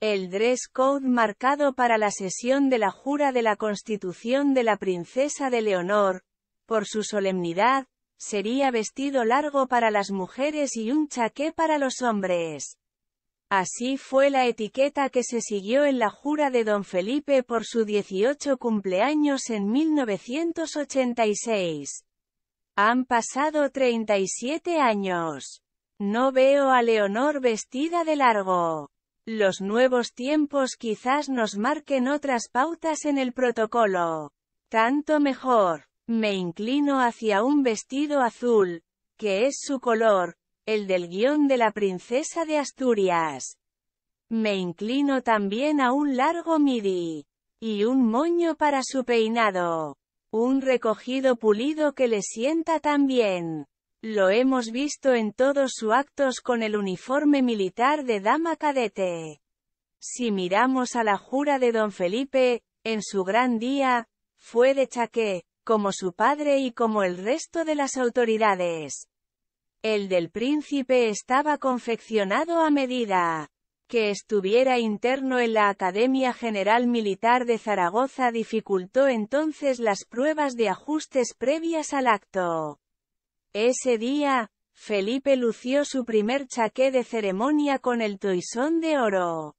El dress code marcado para la sesión de la jura de la constitución de la princesa de Leonor, por su solemnidad, sería vestido largo para las mujeres y un chaqué para los hombres. Así fue la etiqueta que se siguió en la jura de don Felipe por su 18 cumpleaños en 1986. Han pasado 37 años. No veo a Leonor vestida de largo. Los nuevos tiempos quizás nos marquen otras pautas en el protocolo. Tanto mejor. Me inclino hacia un vestido azul, que es su color, el del guión de la princesa de Asturias. Me inclino también a un largo midi, y un moño para su peinado. Un recogido pulido que le sienta tan bien. Lo hemos visto en todos sus actos con el uniforme militar de dama cadete. Si miramos a la jura de don Felipe, en su gran día, fue de chaqué, como su padre y como el resto de las autoridades. El del príncipe estaba confeccionado a medida que estuviera interno en la Academia General Militar de Zaragoza dificultó entonces las pruebas de ajustes previas al acto. Ese día, Felipe lució su primer chaqué de ceremonia con el toisón de oro.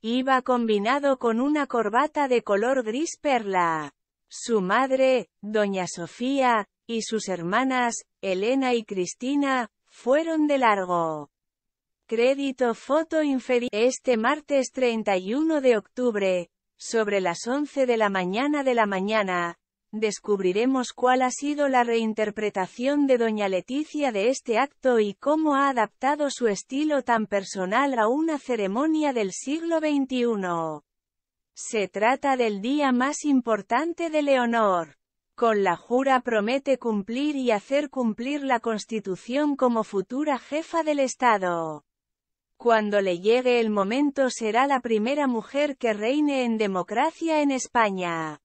Iba combinado con una corbata de color gris perla. Su madre, doña Sofía, y sus hermanas, Elena y Cristina, fueron de largo. Crédito foto inferior. Este martes 31 de octubre, sobre las 11 de la mañana de la mañana, Descubriremos cuál ha sido la reinterpretación de Doña Leticia de este acto y cómo ha adaptado su estilo tan personal a una ceremonia del siglo XXI. Se trata del día más importante de Leonor. Con la jura promete cumplir y hacer cumplir la Constitución como futura jefa del Estado. Cuando le llegue el momento será la primera mujer que reine en democracia en España.